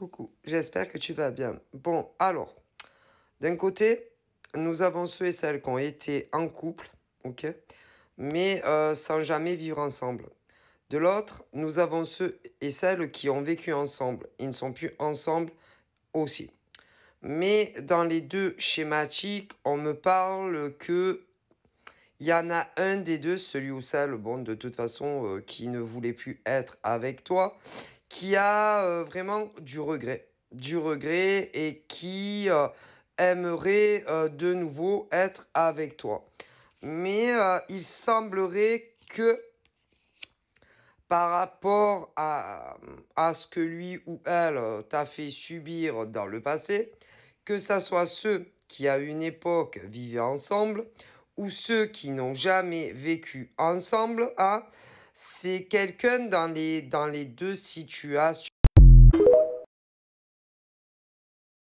Coucou, j'espère que tu vas bien. Bon, alors, d'un côté, nous avons ceux et celles qui ont été en couple, ok, mais euh, sans jamais vivre ensemble. De l'autre, nous avons ceux et celles qui ont vécu ensemble. Ils ne sont plus ensemble aussi. Mais dans les deux schématiques, on me parle que il y en a un des deux, celui ou celle, bon, de toute façon, euh, qui ne voulait plus être avec toi, qui a euh, vraiment du regret, du regret et qui euh, aimerait euh, de nouveau être avec toi. Mais il semblerait que par rapport à, ce que lui ou elle t'a fait subir dans le passé, que ce soit ceux qui à une époque vivaient ensemble ou ceux qui n'ont jamais vécu ensemble, hein, c'est quelqu'un dans les, dans les deux situations